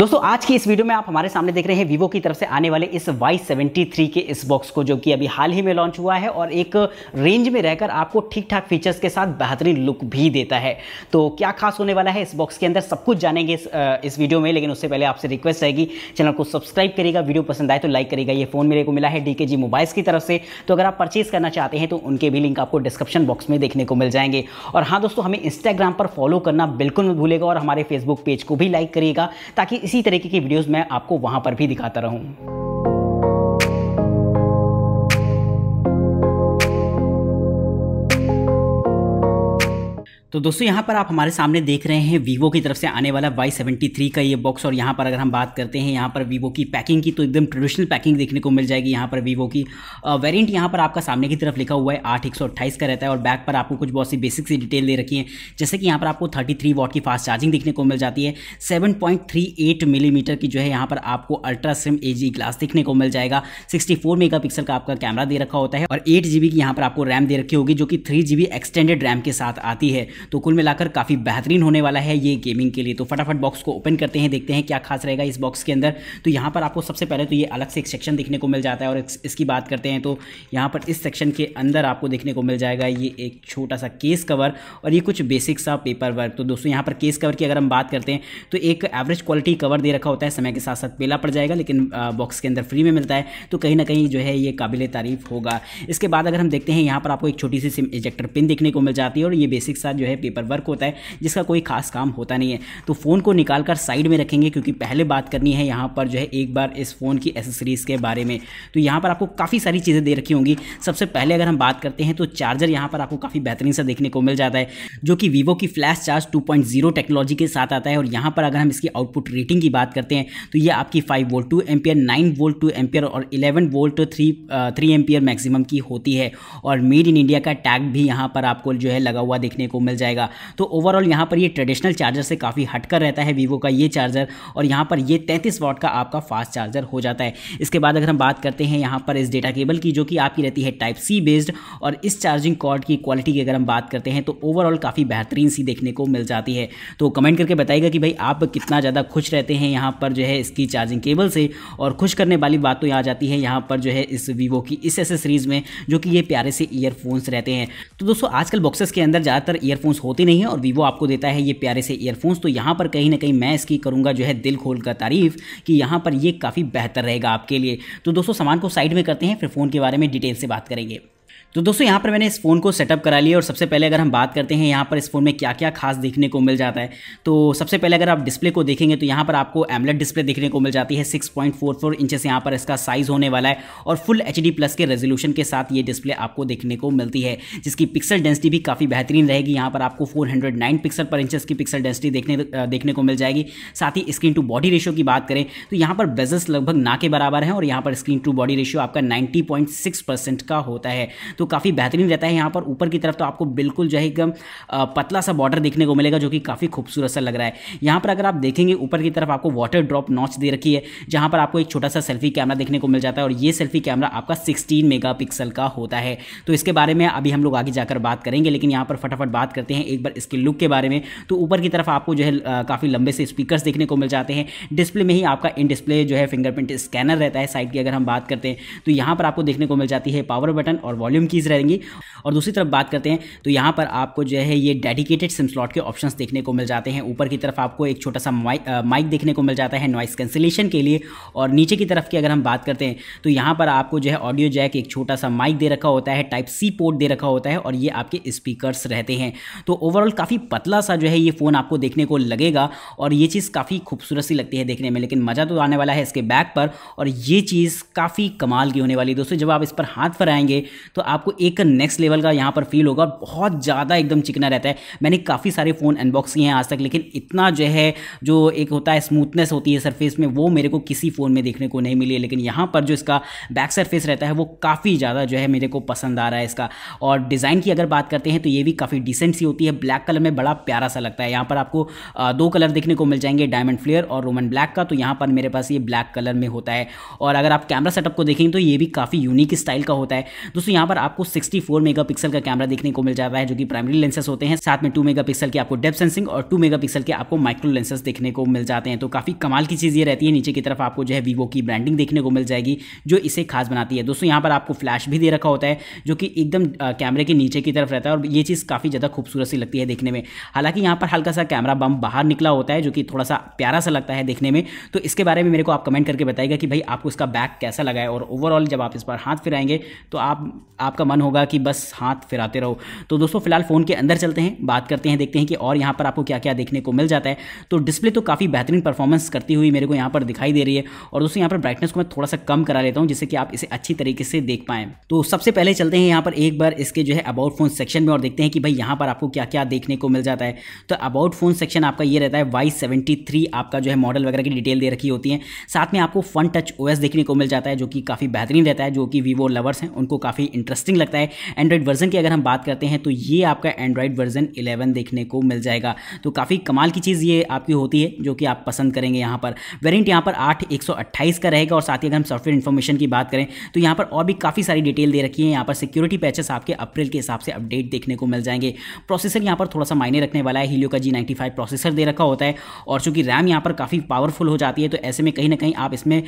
दोस्तों आज की इस वीडियो में आप हमारे सामने देख रहे हैं वीवो की तरफ से आने वाले इस वाई सेवेंटी थ्री के इस बॉक्स को जो कि अभी हाल ही में लॉन्च हुआ है और एक रेंज में रहकर आपको ठीक ठाक फीचर्स के साथ बेहतरीन लुक भी देता है तो क्या खास होने वाला है इस बॉक्स के अंदर सब कुछ जानेंगे इस, इस वीडियो में लेकिन उससे पहले आपसे रिक्वेस्ट रहेगी चैनल को सब्सक्राइब करेगा वीडियो पसंद आए तो लाइक करेगा ये फोन मेरे को मिला है डी मोबाइल्स की तरफ से तो अगर आप परचेज करना चाहते हैं तो उनके भी लिंक आपको डिस्क्रिप्शन बॉक्स में देखने को मिल जाएंगे और हाँ दोस्तों हमें इंस्टाग्राम पर फॉलो करना बिल्कुल भूलेगा और हमारे फेसबुक पेज को भी लाइक करिएगा ताकि इसी तरीके की वीडियोस मैं आपको वहाँ पर भी दिखाता रहूँ तो दोस्तों यहाँ पर आप हमारे सामने देख रहे हैं वीवो की तरफ से आने वाला वाई सेवेंटी थ्री का ये बॉक्स और यहाँ पर अगर हम बात करते हैं यहाँ पर वीवो की पैकिंग की तो एकदम ट्रेडिशनल पैकिंग देखने को मिल जाएगी यहाँ पर वीवो की वेरिएंट यहाँ पर आपका सामने की तरफ लिखा हुआ है आठ एक सौ अट्ठाईस का रहता है और बैक पर आपको कुछ बहुत सी बेसिक सी डिटेल दे रखी है जैसे कि यहाँ पर आपको थर्टी थ्री वॉट की फास्ट चार्जिंग देखने को मिल जाती है seven point three eight millimetre की जो है यहाँ पर आपको ultra slim A G glass देखने को मिल जाएगा सिक्सटी फोर मेगा पिक्सल का आपका कैमरा दे रखा होता है और एट जी बी की यहाँ पर आपको रैम दे रखी होगी जो कि three G B extended RAM के साथ आती है तो कुल मिलाकर काफ़ी बेहतरीन होने वाला है ये गेमिंग के लिए तो फटाफट बॉक्स को ओपन करते हैं देखते हैं क्या खास रहेगा इस बॉक्स के अंदर तो यहाँ पर आपको सबसे पहले तो ये अलग से एक सेक्शन देखने को मिल जाता है और इसकी बात करते हैं तो यहाँ पर इस सेक्शन के अंदर आपको देखने को मिल जाएगा ये एक छोटा सा केस कवर और ये कुछ बेसिक सा पेपर वर्क तो दोस्तों यहाँ पर केस कवर की अगर हम बात करते हैं तो एक एवरेज क्वालिटी कवर दे रखा होता है समय के साथ साथ पेला पड़ जाएगा लेकिन बॉक्स के अंदर फ्री में मिलता है तो कहीं ना कहीं जो है ये काबिल तारीफ होगा इसके बाद अगर हम देखते हैं यहाँ पर आपको एक छोटी सी सिम इजेक्टर पिन देखने को मिल जाती है और ये बेसिक सा जो है है पेपर वर्क होता है जिसका कोई खास काम होता नहीं है तो फ़ोन को निकाल कर साइड में रखेंगे क्योंकि पहले बात करनी है यहाँ पर जो है एक बार इस फ़ोन की एसेसरीज़ के बारे में तो यहाँ पर आपको काफ़ी सारी चीज़ें दे रखी होंगी सबसे पहले अगर हम बात करते हैं तो चार्जर यहाँ पर आपको काफ़ी बेहतरीन सा देखने को मिल जाता है जो कि वीवो की फ्लैश चार्ज टू टेक्नोलॉजी के साथ आता है और यहाँ पर अगर हम इसकी आउटपुट रेटिंग की बात करते हैं तो ये आपकी five volt two ampere nine volt two ampere और eleven volt three three ampere maximum की होती है और मेड इन इंडिया का टैग भी यहाँ पर आपको जो है लगा हुआ देखने को मिल जाएगा तो ओवरऑल यहाँ पर ये ट्रेडिशनल चार्जर से काफ़ी हटकर रहता है वीवो का ये चार्जर और यहाँ पर ये तैंतीस वॉट का आपका फास्ट चार्जर हो जाता है इसके बाद अगर हम बात करते हैं यहाँ पर इस डेटा केबल की जो कि आपकी रहती है टाइप सी बेस्ड और इस चार्जिंग कॉर्ड की क्वालिटी की अगर हम बात करते हैं तो ओवरऑल काफ़ी बेहतरीन सी देखने को मिल जाती है तो कमेंट करके बताइएगा कि भाई आप कितना ज़्यादा खुश रहते हैं यहाँ पर जो है इसकी चार्जिंग केबल से और खुश करने वाली बात तो यहाँ जाती है यहाँ पर जो है इस वीवो की इस एसेसरीज़ में जो कि ये प्यारे से ईयरफोन्स रहते हैं तो दोस्तों आजकल बॉक्सेस के अंदर ज़्यादातर ईयरफोन ईयरफोन्स होते नहीं है और वीवो आपको देता है ये प्यारे से ईयरफोन्स तो यहाँ पर कहीं ना कहीं मैं इसकी करूँगा जो है दिल खोल कर तारीफ कि यहाँ पर ये काफ़ी बेहतर रहेगा आपके लिए तो दोस्तों सामान को साइड में करते हैं फिर फ़ोन के बारे में डिटेल से बात करेंगे तो दोस्तों यहाँ पर मैंने इस फ़ोन को सेटअप करा लिया और सबसे पहले अगर हम बात करते हैं यहाँ पर इस फ़ोन में क्या क्या खास देखने को मिल जाता है तो सबसे पहले अगर आप डिस्प्ले को देखेंगे तो यहाँ पर आपको एमलेट डिस्प्ले देखने को मिल जाती है six point four four inches यहाँ पर इसका साइज़ होने वाला है और फुल एच डी प्लस के रेजोल्यूशन के साथ ये डिस्प्ले आपको देखने को मिलती है जिसकी पिक्सल डेंसिटी भी काफ़ी बेहतरीन रहेगी यहाँ पर आपको four hundred nine pixel per inches की पिक्सल डेंसिटी देखने देखने को मिल जाएगी साथ ही स्क्रीन टू बॉडी रेशियो की बात करें तो यहाँ पर बेजस लगभग ना के बराबर है और यहाँ पर स्क्रीन टू बॉडी रेशियो आपका नाइन्टी पॉइंट सिक्स परसेंट का होता है तो काफ़ी बेहतरीन रहता है यहाँ पर ऊपर की तरफ तो आपको बिल्कुल जो है एकदम पतला सा बॉर्डर देखने को मिलेगा जो कि काफ़ी खूबसूरत सा लग रहा है यहाँ पर अगर आप देखेंगे ऊपर की तरफ आपको वाटर ड्रॉप नॉच दे रखी है जहाँ पर आपको एक छोटा सा सेल्फी कैमरा देखने को मिल जाता है और ये सेल्फी कैमरा आपका सिक्सटीन मेगा का होता है तो इसके बारे में अभी हम लोग आगे जाकर बात करेंगे लेकिन यहाँ पर फटाफट बात करते हैं एक बार इसके लुक के बारे में तो ऊपर की तरफ आपको जो है काफ़ी लंबे से स्पीकर्स देखने को मिल जाते हैं डिस्प्ले में ही आपका इन डिस्प्ले जो है फिंगरप्रिंट स्कैनर रहता है साइड की अगर हम बात करते हैं तो यहाँ पर आपको देखने को मिल जाती है पावर बटन और वॉल्यूम कीज़ रहेंगी और दूसरी तरफ बात करते हैं तो यहाँ पर आपको जो है ये डेडिकेटेड सिम स्लॉट के ऑप्शंस देखने को मिल जाते हैं ऊपर की तरफ आपको एक छोटा सा माइक देखने को मिल जाता है नॉइस कैंसिलेशन के लिए और नीचे की तरफ की अगर हम बात करते हैं तो यहाँ पर आपको जो है ऑडियो जैक एक छोटा सा माइक दे रखा होता है टाइप सी पोर्ट दे रखा होता है और ये आपके स्पीकरस रहते हैं तो ओवरऑल काफ़ी पतला सा जो है ये फ़ोन आपको देखने को लगेगा और ये चीज़ काफ़ी खूबसूरत सी लगती है देखने में लेकिन मज़ा तो आने वाला है इसके बैक पर और ये चीज़ काफ़ी कमाल की होने वाली है दोस्तों जब आप इस पर हाथ फहराएंगे तो आप आपको एक नेक्स्ट लेवल का यहाँ पर फील होगा बहुत ज़्यादा एकदम चिकना रहता है मैंने काफ़ी सारे फ़ोन अनबॉक्स किए हैं आज तक लेकिन इतना जो है जो एक होता है स्मूथनेस होती है सरफेस में वो मेरे को किसी फ़ोन में देखने को नहीं मिली है लेकिन यहाँ पर जो इसका बैक सरफेस रहता है वो काफ़ी ज़्यादा जो है मेरे को पसंद आ रहा है इसका और डिज़ाइन की अगर बात करते हैं तो ये भी काफ़ी डिसेंट सी होती है ब्लैक कलर में बड़ा प्यारा सा लगता है यहाँ पर आपको दो कलर देखने को मिल जाएंगे डायमंड फ्लेयर और रोमन ब्लैक का तो यहाँ पर मेरे पास ये ब्लैक कलर में होता है और अगर आप कैमरा सेटअप को देखेंगे तो ये भी काफ़ी यूनिक स्टाइल का होता है दोस्तों यहाँ पर आप आपको 64 मेगापिक्सल का कैमरा देखने को मिल जाता है जो कि प्राइमरी लेंसेस होते हैं साथ में 2 मेगापिक्सल के आपको डेप सेंसिंग और 2 मेगापिक्सल के आपको माइक्रो लेंसेस देखने को मिल जाते हैं तो काफी कमाल की चीज ये रहती है नीचे की तरफ आपको जो है वीवो की ब्रांडिंग देखने को मिल जाएगी जो इसे खास बनाती है दोस्तों यहाँ पर आपको फ्लैश भी दे रखा होता है जो कि एकदम कैमरे के नीचे की तरफ रहता है और ये चीज़ काफ़ी ज़्यादा खूबसूरत सी लगती है देखने में हालांकि यहाँ पर हल्का सा कैमरा बम बाहर निकला होता है जो कि थोड़ा सा प्यारा सा लगता है देखने में तो इसके बारे में मेरे को आप कमेंट करके बताएगा कि भाई आपको इसका बैक कैसा लगा है और ओवरऑल जब आप इस पर हाथ फिराएंगे तो आप आपका आपका मन होगा कि बस हाथ फिराते रहो तो दोस्तों फिलहाल फ़ोन के अंदर चलते हैं बात करते हैं देखते हैं कि और यहाँ पर आपको क्या क्या देखने को मिल जाता है तो डिस्प्ले तो काफ़ी बेहतरीन परफॉर्मेंस करती हुई मेरे को यहाँ पर दिखाई दे रही है और दोस्तों यहाँ पर ब्राइटनेस को मैं थोड़ा सा कम करा लेता हूँ जिससे कि आप इसे अच्छी तरीके से देख पाएँ तो सबसे पहले चलते हैं यहाँ पर एक बार इसके जो है अबाउट फोन सेक्शन में और देखते हैं कि भाई यहाँ पर आपको क्या क्या देखने को मिल जाता है तो अबाउट फोन सेक्शन आपका ये रहता है वाई सेवेंटी थ्री आपका जो है मॉडल वगैरह की डिटेल दे रखी होती है साथ में आपको फन टच ओएस देखने को मिल जाता है जो कि काफ़ी बेहतरीन रहता है जो कि वीवो लवर्स हैं उनको काफ़ी इंटरेस्टिंग इंटरेस्टिंग लगता है एंड्रॉइड वर्जन की अगर हम बात करते हैं तो ये आपका एंड्रॉइड वर्जन इलेवन देखने को मिल जाएगा तो काफ़ी कमाल की चीज़ ये आपकी होती है जो कि आप पसंद करेंगे यहाँ पर वेरियंट यहाँ पर आठ एक का रहेगा और साथ ही अगर हम सॉफ्टवेयर इन्फॉर्मेशन की बात करें तो यहाँ पर और भी काफ़ी सारी डिटेल दे रखी है यहाँ पर सिक्योरिटी पैचेस आपके अप्रैल के हिसाब से अपडेट देखने को मिल जाएंगे प्रोसेसर यहाँ पर थोड़ा सा मायने रखने वाला है हीलियो का जी प्रोसेसर दे रखा होता है और चूँकि रैम यहाँ पर काफ़ी पावरफुल हो जाती है तो ऐसे में कहीं ना कहीं आप इसमें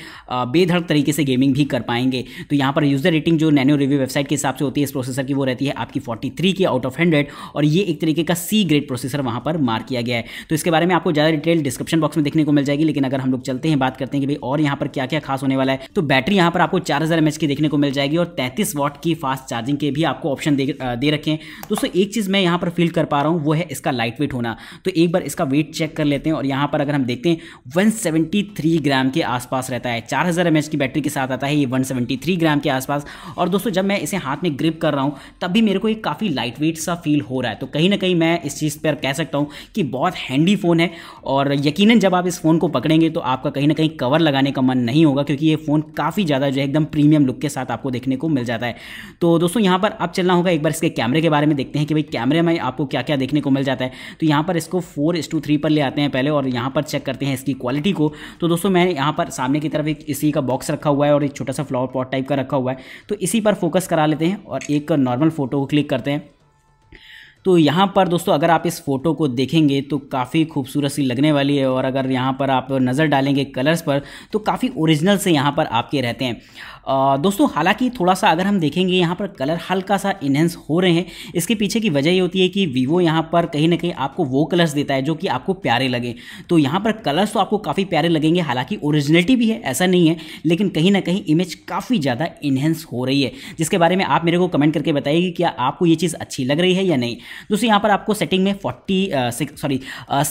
बेधड़क तरीके से गेमिंग भी कर पाएंगे तो यहाँ पर यूज़र रेटिंग जो नैनो रिव्यू वेबसाइट के हिसाब से होती है इस प्रोसेसर की वो रहती है आपकी 43 की आउट ऑफ 100 और ये एक तरीके का सी ग्रेड प्रोसेसर वहाँ पर मार्क किया गया है तो इसके बारे में आपको ज़्यादा डिटेल डिस्क्रिप्शन बॉक्स में देखने को मिल जाएगी लेकिन अगर हम लोग चलते हैं बात करते हैं कि भाई और यहाँ पर क्या क्या खास होने वाला है तो बैटरी यहाँ पर आपको चार हज़ार की देखने को मिल जाएगी और तैंतीस वॉट की फास्ट चार्जिंग के भी आपको ऑप्शन दे, दे रखे हैं दोस्तों एक चीज़ मैं यहाँ पर फील कर पा रहा हूँ वो है इसका लाइट वेट होना तो एक बार इसका वेट चेक कर लेते हैं और यहाँ पर अगर हम देखते हैं 173 ग्राम के आसपास रहता है 4000 हज़ार की बैटरी के साथ आता है ये 173 ग्राम के आसपास और दोस्तों जब मैं इसे हाथ हाथ में ग्रिप कर रहा हूँ तब भी मेरे को एक काफ़ी लाइट वेट सा फील हो रहा है तो कहीं ना कहीं मैं इस चीज़ पर कह सकता हूँ कि बहुत हैंडी फ़ोन है और यकीन जब आप इस फ़ोन को पकड़ेंगे तो आपका कहीं ना कहीं कवर लगाने का मन नहीं होगा क्योंकि ये फ़ोन काफ़ी ज़्यादा जो है एकदम प्रीमियम लुक के साथ आपको देखने को मिल जाता है तो दोस्तों यहाँ पर अब चलना होगा एक बार इसके कैमरे के बारे में देखते हैं कि भाई कैमरे में आपको क्या क्या देखने को मिल जाता है तो यहाँ पर इसको फोर इस टू थ्री पर ले आते हैं पहले और यहाँ पर चेक करते हैं इसकी क्वालिटी को तो दोस्तों मैंने यहाँ पर सामने की तरफ एक इसी का बॉक्स रखा हुआ है और एक छोटा सा फ्लावर पॉट टाइप का रखा हुआ है तो इसी पर फोकस करा लेते हैं बनाते हैं और एक नॉर्मल फ़ोटो को क्लिक करते हैं तो यहाँ पर दोस्तों अगर आप इस फ़ोटो को देखेंगे तो काफ़ी खूबसूरत सी लगने वाली है और अगर यहाँ पर आप नज़र डालेंगे कलर्स पर तो काफ़ी ओरिजिनल से यहाँ पर आपके रहते हैं दोस्तों हालांकि थोड़ा सा अगर हम देखेंगे यहाँ पर कलर हल्का सा इन्हेंस हो रहे हैं इसके पीछे की वजह ये होती है कि वीवो यहाँ पर कहीं ना कहीं आपको वो कलर्स देता है जो कि आपको प्यारे लगे तो यहाँ पर कलर्स तो आपको काफ़ी प्यारे लगेंगे हालांकि ओरिजिनलिटी भी है ऐसा नहीं है लेकिन कहीं ना कहीं इमेज काफ़ी ज़्यादा इन्हेंस हो रही है जिसके बारे में आप मेरे को कमेंट करके बताइए कि क्या आपको ये चीज़ अच्छी लग रही है या नहीं दोस्तों यहाँ पर आपको सेटिंग में forty sorry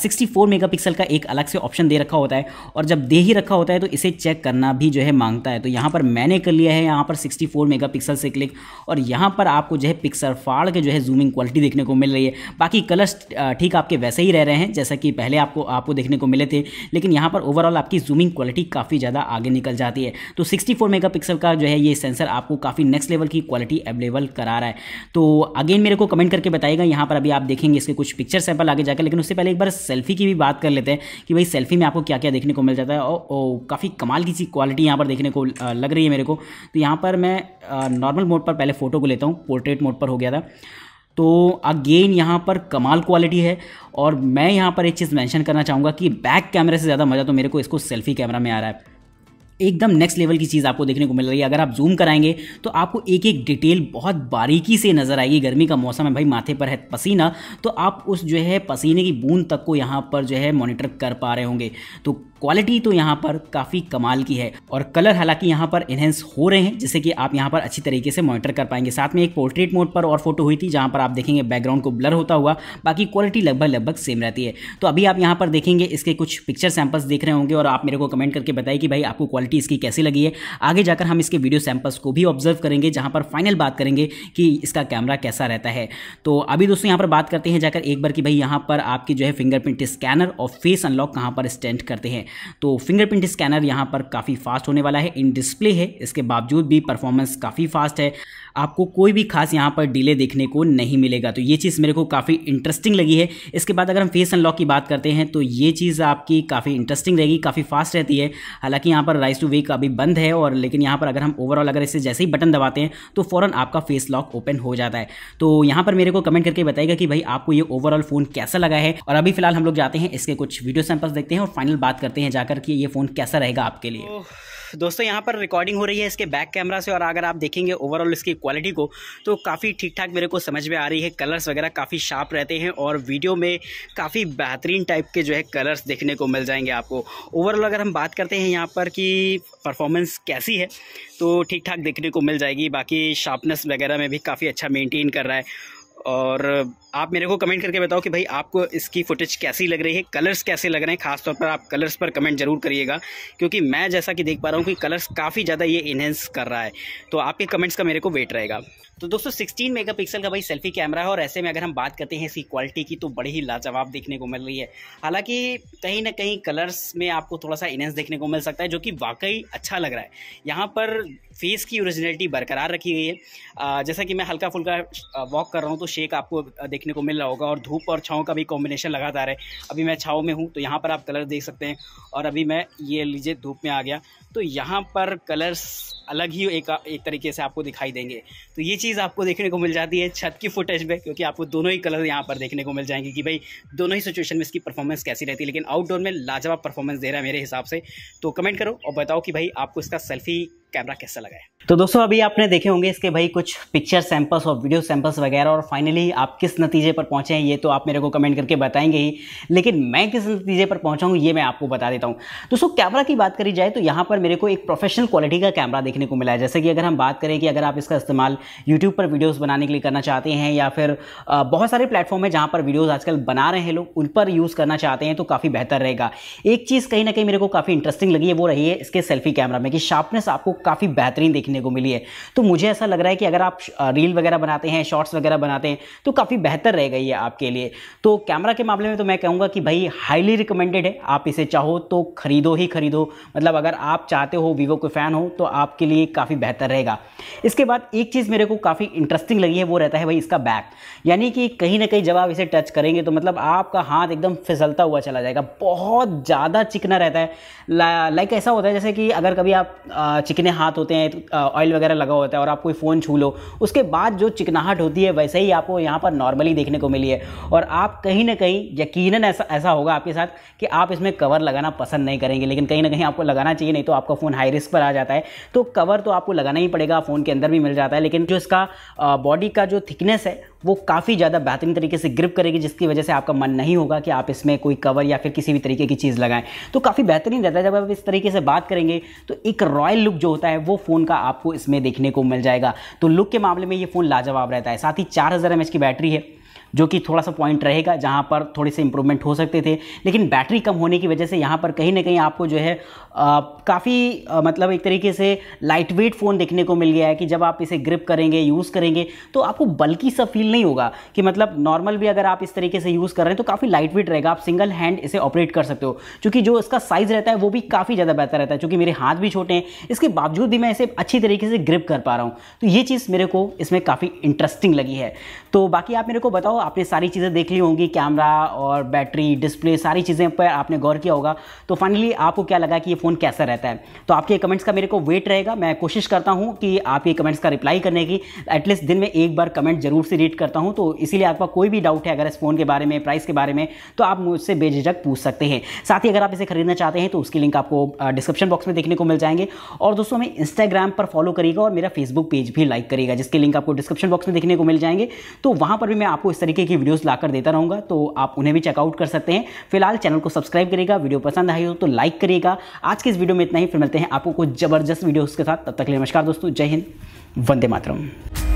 sixty four megapixel का एक अलग से ऑप्शन दे रखा होता है और जब दे ही रखा होता है तो इसे चेक करना भी जो है मांगता है तो यहाँ पर मैंने कर लिया है यहाँ पर 64 मेगापिक्सल से क्लिक और यहाँ पर आपको जो है पिक्सर फाड़ के जो है जूमिंग क्वालिटी देखने को मिल रही है बाकी कलर्स ठीक आपके वैसे ही रह रहे हैं जैसा कि पहले आपको आपको देखने को मिले थे लेकिन यहाँ पर ओवरऑल आपकी जूमिंग क्वालिटी काफ़ी ज़्यादा आगे निकल जाती है तो सिक्सटी पिक्सल का जो है ये सेंसर आपको काफ़ी नेक्स्ट लेवल की क्वालिटी अवेलेबल करा रहा है तो अगेन मेरे को कमेंट करके बताएगा यहाँ पर अभी आप देखेंगे इसके कुछ पिक्चर सैंपल आगे जाकर लेकिन उससे पहले एक बार सेल्फी की भी बात कर लेते हैं कि भाई सेल्फी में आपको क्या क्या देखने को मिल जाता है और काफ़ी कमाल की सी क्वालिटी यहाँ पर देखने को लग रही है मेरे को को तो यहाँ पर मैं नॉर्मल मोड पर पहले फ़ोटो को लेता हूँ पोर्ट्रेट मोड पर हो गया था तो अगेन यहाँ पर कमाल क्वालिटी है और मैं यहाँ पर एक चीज़ मैंशन करना चाहूँगा कि बैक कैमरे से ज़्यादा मज़ा तो मेरे को इसको सेल्फी कैमरा में आ रहा है एकदम नेक्स्ट लेवल की चीज़ आपको देखने को मिल रही है अगर आप जूम कराएंगे तो आपको एक एक डिटेल बहुत बारीकी से नज़र आएगी गर्मी का मौसम है भाई माथे पर है पसीना तो आप उस जो है पसीने की बूंद तक को यहाँ पर जो है मॉनिटर कर पा रहे होंगे तो क्वालिटी तो यहाँ पर काफ़ी कमाल की है और कलर हालांकि यहाँ पर इन्हेंस हो रहे हैं जिससे कि आप यहाँ पर अच्छी तरीके से मॉनिटर कर पाएंगे साथ में एक पोर्ट्रेट मोड पर और फोटो हुई थी जहाँ पर आप देखेंगे बैकग्राउंड को ब्लर होता हुआ बाकी क्वालिटी लगभग लगभग सेम रहती है तो अभी आप यहाँ पर देखेंगे इसके कुछ पिक्चर सैंपल्स देख रहे होंगे और आप मेरे को कमेंट करके बताए कि भाई आपको क्वालिटी इसकी कैसी लगी है आगे जाकर हम इसके वीडियो सैंपल्स को भी ऑब्जर्व करेंगे जहाँ पर फाइनल बात करेंगे कि इसका कैमरा कैसा रहता है तो अभी दोस्तों यहाँ पर बात करते हैं जाकर एक बार कि भाई यहाँ पर आपकी जो है फिंगरप्रिंट स्कैनर और फेस अनलॉक कहाँ पर स्टेंट करते हैं तो फिंगरप्रिंट स्कैनर यहाँ पर काफ़ी फास्ट होने वाला है इन डिस्प्ले है इसके बावजूद भी परफॉर्मेंस काफ़ी फास्ट है आपको कोई भी खास यहाँ पर डिले देखने को नहीं मिलेगा तो ये चीज़ मेरे को काफ़ी इंटरेस्टिंग लगी है इसके बाद अगर हम फेस अनलॉक की बात करते हैं तो ये चीज़ आपकी काफ़ी इंटरेस्टिंग रहेगी काफ़ी फास्ट रहती है हालांकि यहाँ पर राइस टू वेक अभी बंद है और लेकिन यहाँ पर अगर हम ओवरऑल अगर इसे जैसे ही बटन दबाते हैं तो फ़ौरन आपका फेस लॉक ओपन हो जाता है तो यहाँ पर मेरे को कमेंट करके बताएगा कि भाई आपको ये ओवरऑल फ़ोन कैसा लगा है और अभी फिलहाल हम लोग जाते हैं इसके कुछ वीडियो सैंपल्स देखते हैं और फाइनल बात करते हैं हैं जाकर कि ये फ़ोन कैसा रहेगा आपके लिए दोस्तों यहाँ पर रिकॉर्डिंग हो रही है इसके बैक कैमरा से और अगर आप देखेंगे ओवरऑल इसकी क्वालिटी को तो काफ़ी ठीक ठाक मेरे को समझ में आ रही है कलर्स वगैरह काफ़ी शार्प रहते हैं और वीडियो में काफ़ी बेहतरीन टाइप के जो है कलर्स देखने को मिल जाएंगे आपको ओवरऑल अगर हम बात करते हैं यहाँ पर कि परफॉर्मेंस कैसी है तो ठीक ठाक देखने को मिल जाएगी बाकी शार्पनेस वगैरह में भी काफ़ी अच्छा मेनटेन कर रहा है और आप मेरे को कमेंट करके बताओ कि भाई आपको इसकी फुटेज कैसी लग रही है कलर्स कैसे लग रहे हैं खासतौर पर आप कलर्स पर कमेंट जरूर करिएगा क्योंकि मैं जैसा कि देख पा रहा हूँ कि कलर्स काफ़ी ज़्यादा ये इन्हेंस कर रहा है तो आपके कमेंट्स का मेरे को वेट रहेगा तो दोस्तों 16 मेगापिक्सल का भाई सेल्फी कैमरा है और ऐसे में अगर हम बात करते हैं इसकी क्वालिटी की तो बड़ी ही लाजवाब देखने को मिल रही है हालांकि कहीं ना कहीं कलर्स में आपको थोड़ा सा इनहेंस देखने को मिल सकता है जो कि वाकई अच्छा लग रहा है यहाँ पर फेस की ओरिजिनलिटी बरकरार रखी गई है जैसा कि मैं हल्का फुल्का वॉक कर रहा हूँ तो शेक आपको देखने को मिल रहा होगा और धूप और छाँव का भी कॉम्बिनेशन लगातार है अभी मैं छाँव में हूँ तो यहाँ पर आप कलर देख सकते हैं और अभी मैं ये लीजिए धूप में आ गया तो यहाँ पर कलर्स अलग ही एक एक तरीके से आपको दिखाई देंगे तो ये चीज़ आपको देखने को मिल जाती है छत की फुटेज में क्योंकि आपको दोनों ही कलर यहाँ पर देखने को मिल जाएंगे कि भाई दोनों ही सिचुएशन में इसकी परफॉर्मेंस कैसी रहती है लेकिन आउटडोर में लाजवाब परफॉर्मेंस दे रहा है मेरे हिसाब से तो कमेंट करो और बताओ कि भाई आपको इसका सेल्फी कैमरा कैसा लगा है तो दोस्तों अभी आपने देखे होंगे इसके भाई कुछ पिक्चर सैंपल्स और वीडियो सैंपल्स वगैरह और फाइनली आप किस नतीजे पर पहुंचे हैं ये तो आप मेरे को कमेंट करके बताएंगे ही लेकिन मैं किस नतीजे पर पहुंचा ये मैं आपको बता देता हूँ दोस्तों कैमरा की बात करी जाए तो यहाँ पर मेरे को एक प्रोफेशनल क्वालिटी का कैमरा देखने को मिला है जैसे कि अगर हम बात करें कि अगर आप इसका इस्तेमाल यूट्यूब पर वीडियोज़ बनाने के लिए करना चाहते हैं या फिर बहुत सारे प्लेटफॉर्म है जहाँ पर वीडियोज़ आजकल बना रहे हैं लोग उन पर यूज़ करना चाहते हैं तो काफ़ी बेहतर रहेगा एक चीज़ कहीं ना कहीं मेरे को काफ़ी इंटरेस्टिंग लगी है वो रही है इसके सेल्फी कैमरा में कि शार्पनेस आपको काफ़ी बेहतरीन देखने को मिली है तो मुझे ऐसा लग रहा है कि अगर आप रील वगैरह बनाते हैं शॉर्ट्स वगैरह बनाते हैं तो काफ़ी बेहतर रहेगा ये आपके लिए तो कैमरा के मामले में तो मैं कहूँगा कि भाई हाईली रिकमेंडेड है आप इसे चाहो तो खरीदो ही खरीदो मतलब अगर आप चाहते हो वीवो के फ़ैन हो तो आपके लिए काफ़ी बेहतर रहेगा इसके बाद एक चीज़ मेरे को काफ़ी इंटरेस्टिंग लगी है वो रहता है भाई इसका बैक यानी कि कहीं ना कहीं जब आप इसे टच करेंगे तो मतलब आपका हाथ एकदम फिसलता हुआ चला जाएगा बहुत ज़्यादा चिकना रहता है लाइक ऐसा होता है जैसे कि अगर कभी आप चिकने अपने हाथ होते हैं ऑयल वगैरह लगा होता है और आप कोई फ़ोन छू लो उसके बाद जो चिकनाहट होती है वैसे ही आपको यहाँ पर नॉर्मली देखने को मिली है और आप कहीं ना कहीं यकीन ऐसा ऐसा होगा आपके साथ कि आप इसमें कवर लगाना पसंद नहीं करेंगे लेकिन कहीं ना कहीं आपको लगाना चाहिए नहीं तो आपका फ़ोन हाई रिस्क पर आ जाता है तो कवर तो आपको लगाना ही पड़ेगा फ़ोन के अंदर भी मिल जाता है लेकिन जो इसका बॉडी का जो थिकनेस है वो काफ़ी ज़्यादा बेहतरीन तरीके से ग्रिप करेगी जिसकी वजह से आपका मन नहीं होगा कि आप इसमें कोई कवर या फिर किसी भी तरीके की चीज़ लगाएं तो काफ़ी बेहतरीन रहता है जब आप इस तरीके से बात करेंगे तो एक रॉयल लुक जो होता है वो फ़ोन का आपको इसमें देखने को मिल जाएगा तो लुक के मामले में ये फ़ोन लाजवाब रहता है साथ ही चार हज़ार की बैटरी है जो कि थोड़ा सा पॉइंट रहेगा जहाँ पर थोड़े से इंप्रूवमेंट हो सकते थे लेकिन बैटरी कम होने की वजह से यहाँ पर कहीं ना कहीं आपको जो है काफ़ी मतलब एक तरीके से लाइट वेट फ़ोन देखने को मिल गया है कि जब आप इसे ग्रिप करेंगे यूज़ करेंगे तो आपको बल्कि सा फील नहीं होगा कि मतलब नॉर्मल भी अगर आप इस तरीके से यूज़ कर रहे हैं तो काफ़ी लाइट वेट रहेगा आप सिंगल हैंड इसे ऑपरेट कर सकते हो क्योंकि जो इसका साइज़ रहता है वो भी काफ़ी ज़्यादा बेहतर रहता है क्योंकि मेरे हाथ भी छोटे हैं इसके बावजूद भी मैं इसे अच्छी तरीके से ग्रिप कर पा रहा हूँ तो ये चीज़ मेरे को इसमें काफ़ी इंटरेस्टिंग लगी है तो बाकी आप मेरे को बताओ आपने सारी चीज़ें देख ली होंगी कैमरा और बैटरी डिस्प्ले सारी चीज़ें पर आपने गौर किया होगा तो फाइनली आपको क्या लगा कि ये फ़ोन कैसा रहता है तो आपके कमेंट्स का मेरे को वेट रहेगा मैं कोशिश करता हूँ कि आपके कमेंट्स का रिप्लाई करने की एटलीस्ट दिन में एक बार कमेंट जरूर से रीड करता हूँ तो इसीलिए आपका कोई भी डाउट है अगर इस फ़ोन के बारे में प्राइस के बारे में तो आप मुझसे बेझिझक पूछ सकते हैं साथ ही अगर आप इसे खरीदना चाहते हैं तो उसकी लिंक आपको डिस्क्रिप्शन बॉक्स में देखने को मिल जाएंगे और दोस्तों हमें इंस्टाग्राम पर फॉलो करिएगा और मेरा फेसबुक पेज भी लाइक करेगा जिसके लिंक आपको डिस्क्रिप्शन बॉक्स में देखने को मिल जाएंगे तो वहाँ पर भी मैं आपको इस तरीके की वीडियोज़ लाकर देता रहूँगा तो आप उन्हें भी चेकआउट कर सकते हैं फिलहाल चैनल को सब्सक्राइब करिएगा वीडियो पसंद आई हो तो लाइक करिएगा आज के इस वीडियो में इतना ही फिर मिलते हैं आपको कुछ जबरदस्त वीडियो के साथ तब तक के लिए नमस्कार दोस्तों जय हिंद वंदे मातरम